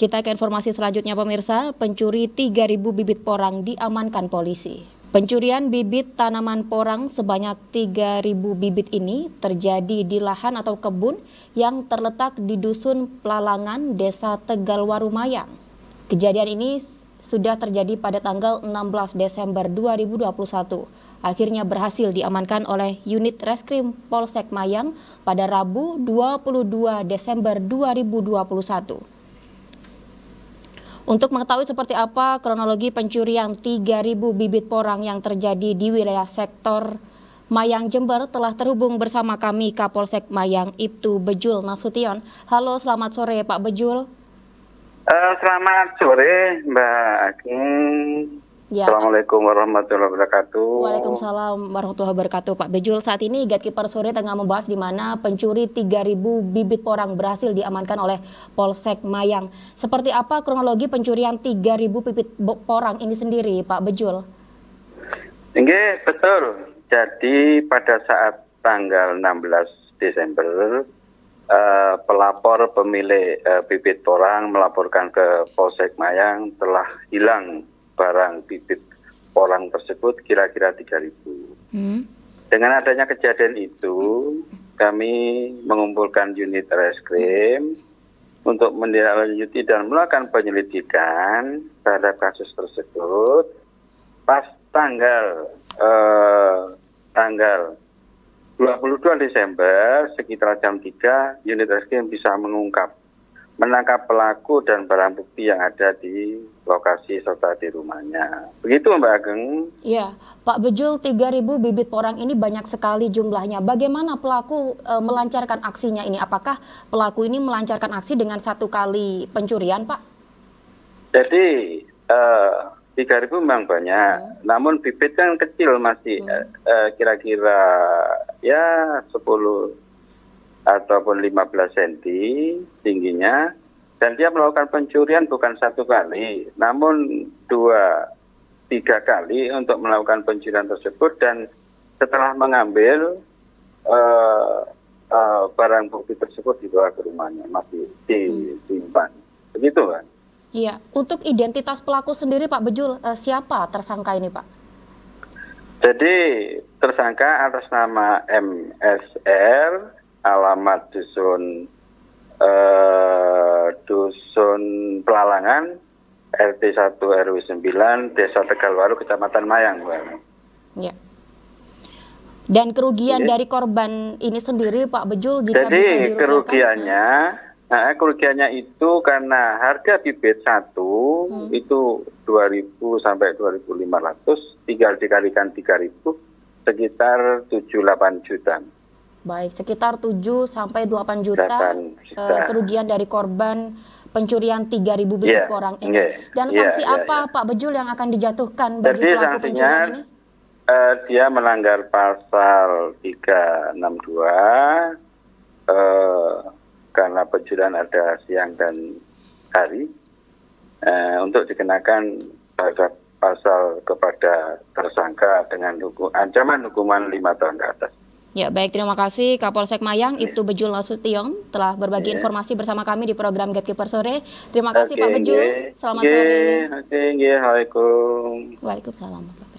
Kita ke informasi selanjutnya pemirsa, pencuri 3.000 bibit porang diamankan polisi. Pencurian bibit tanaman porang sebanyak 3.000 bibit ini terjadi di lahan atau kebun yang terletak di Dusun Pelalangan, Desa Tegalwarumayang. Kejadian ini sudah terjadi pada tanggal 16 Desember 2021. Akhirnya berhasil diamankan oleh unit reskrim Polsek Mayang pada Rabu 22 Desember 2021. Untuk mengetahui seperti apa kronologi pencurian 3.000 bibit porang yang terjadi di wilayah sektor Mayang Jember telah terhubung bersama kami Kapolsek Mayang Ibtu Bejul Nasution. Halo, selamat sore Pak Bejul. Uh, selamat sore Mbak Aking. Ya. Assalamualaikum warahmatullahi wabarakatuh. Waalaikumsalam warahmatullahi wabarakatuh. Pak Bejul, saat ini Gatekeeper Sore tengah membahas di mana pencuri 3.000 bibit porang berhasil diamankan oleh Polsek Mayang. Seperti apa kronologi pencurian 3.000 bibit porang ini sendiri, Pak Bejul? Ini betul. Jadi pada saat tanggal 16 Desember, Uh, pelapor pemilik uh, bibit porang melaporkan ke Polsek Mayang telah hilang barang bibit orang tersebut kira-kira 3.000. Hmm. Dengan adanya kejadian itu, kami mengumpulkan unit reskrim untuk menindaklanjuti dan melakukan penyelidikan terhadap kasus tersebut pas tanggal eh, tanggal 22 Desember sekitar jam 3 unit reskrim bisa mengungkap menangkap pelaku dan barang bukti yang ada di lokasi serta di rumahnya. Begitu Mbak Ageng. Iya, Pak Bejul 3000 bibit porang ini banyak sekali jumlahnya. Bagaimana pelaku e, melancarkan aksinya ini? Apakah pelaku ini melancarkan aksi dengan satu kali pencurian, Pak? Jadi e, 3000 memang banyak. Hmm. Namun bibit kan kecil masih kira-kira hmm. e, e kira -kira, ya 10 ataupun 15 cm tingginya dan dia melakukan pencurian bukan satu kali namun dua tiga kali untuk melakukan pencurian tersebut dan setelah mengambil uh, uh, barang bukti tersebut dibawa ke rumahnya masih hmm. disimpan hmm. begitu kan? Iya untuk identitas pelaku sendiri Pak Bejul uh, siapa tersangka ini Pak? Jadi tersangka atas nama MSR alamat dusun eh, dusun Pelalangan RT 1 RW 9 Desa Tegalwaru Kecamatan Mayang Mbak. Ya. Dan kerugian Jadi, dari korban ini sendiri Pak Bejul jika Jadi, bisa Jadi kerugiannya hmm. Nah, kerugiannya itu karena harga bibit satu hmm. itu 2000 sampai 2500, tinggal dikalikan 3000 sekitar 78 8 juta. Baik, sekitar 7 sampai 8 eh, juta, kerugian dari korban pencurian 3000 bibit yeah. orang ini. Yeah. Dan iya, sanksi yeah, apa yeah, Pak Bejul yang akan dijatuhkan bagi Jadi, pelaku pencurian ini? Uh, dia melanggar pasal 362 uh, eh, karena pencurian ada siang dan hari uh, untuk dikenakan terhadap pasal kepada tersangka dengan hukum, ancaman hukuman lima tahun ke atas. Ya, baik terima kasih Kapolsek Mayang Ibtu Bejul Nasution telah berbagi yeah. informasi bersama kami di program Gatekeeper Sore. Terima kasih okay, Pak Bejul. Yeah. Selamat yeah. sore. Oke, okay, ya. Assalamualaikum. Waalaikumsalam.